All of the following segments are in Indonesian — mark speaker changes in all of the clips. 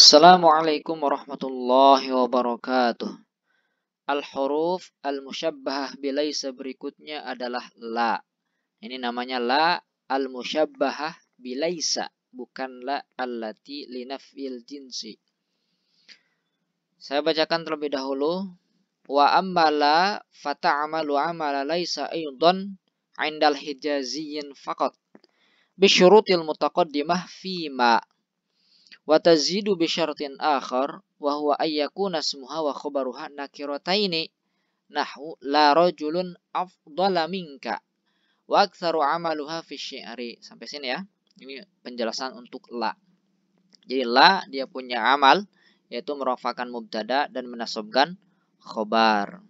Speaker 1: Assalamualaikum warahmatullahi wabarakatuh. Al-huruf al-musyabbahah bilaisa berikutnya adalah la. Ini namanya la al-musyabbahah bilaisa, bukan la allati linafil jinsi. Saya bacakan terlebih dahulu. Wa la fata'amalu amala laisa aydan indal hijaziyyin faqat. Bisyurutil mutaqaddimah fima. ma Watazidu bisyartin akhar wa huwa ayyakuna ismuha wa khabaruha nakirataini nahwu la rajulun afdala minka wa aktsaru amaluha fi syi'ri sampai sini ya ini penjelasan untuk la jadi la dia punya amal yaitu merafakan mubtada dan menasobkan khobar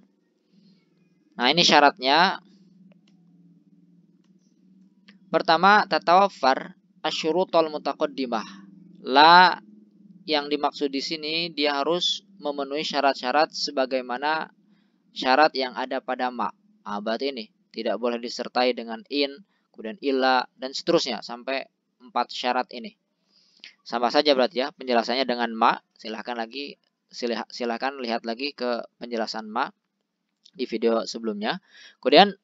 Speaker 1: nah ini syaratnya pertama tatawaffar asyurutol mutaqaddimah La yang dimaksud di sini dia harus memenuhi syarat-syarat sebagaimana syarat yang ada pada ma. abad ah, ini tidak boleh disertai dengan in, kemudian ila dan seterusnya sampai empat syarat ini. Sama saja berarti ya penjelasannya dengan ma. Silahkan lagi silahkan lihat lagi ke penjelasan ma di video sebelumnya. Kemudian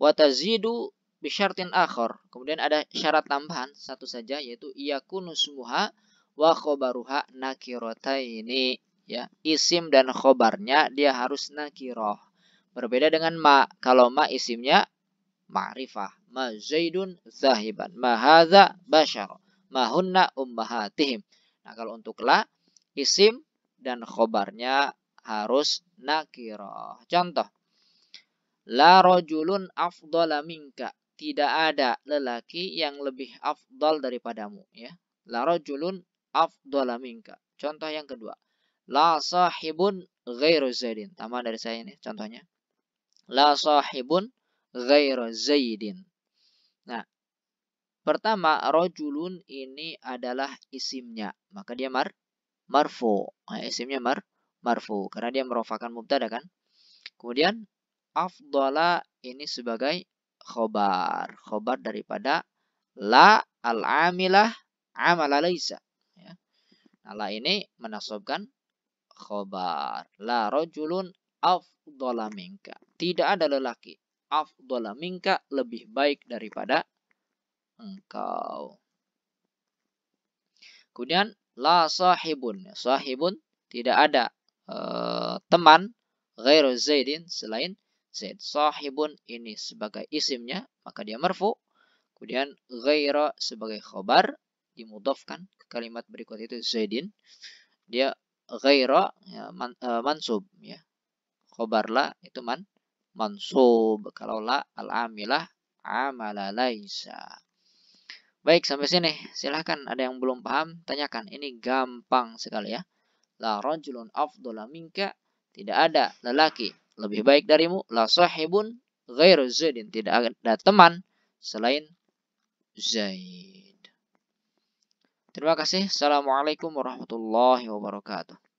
Speaker 1: watazidu bisyartin akhor. Kemudian ada syarat tambahan satu saja yaitu iyakunu sumuha wa khobaruha ini, Ya, isim dan khobarnya dia harus nakiroh. Berbeda dengan ma. Kalau ma isimnya ma'rifah. Ma zaidun zahiban. Ma hadza bashar. Ma hunna ummahatihim. Nah, kalau untuk la isim dan khobarnya harus nakiroh. Contoh. La rojulun afdola minka tidak ada lelaki yang lebih afdal daripadamu ya la rajulun afdala minka contoh yang kedua la sahibun ghairu zaidin tambahan dari saya ini contohnya la sahibun ghairu zaidin nah pertama rojulun ini adalah isimnya maka dia mar marfu nah, isimnya mar marfu karena dia merupakan mubtada kan kemudian afdala ini sebagai khobar. Khobar daripada la al-amilah amala laisa. Ya. Nah, la ini menasobkan khobar. La rojulun afdola minka. Tidak ada lelaki. Afdola minka lebih baik daripada engkau. Kemudian la sahibun. Sahibun tidak ada uh, teman ghairu zaidin selain Zaid sahibun ini sebagai isimnya, maka dia merfu. Kemudian ghaira sebagai khobar, dimudofkan kalimat berikut itu Zaidin. Dia ghaira ya, man, uh, mansub. Ya. Khobar la itu man mansub. Kalau la al-amilah amala laisa. Baik, sampai sini. Silahkan ada yang belum paham, tanyakan. Ini gampang sekali ya. La rajulun afdola minka. Tidak ada lelaki lebih baik darimu la sahibun ghairu zaidin tidak ada teman selain Zaid. Terima kasih. Assalamualaikum warahmatullahi wabarakatuh.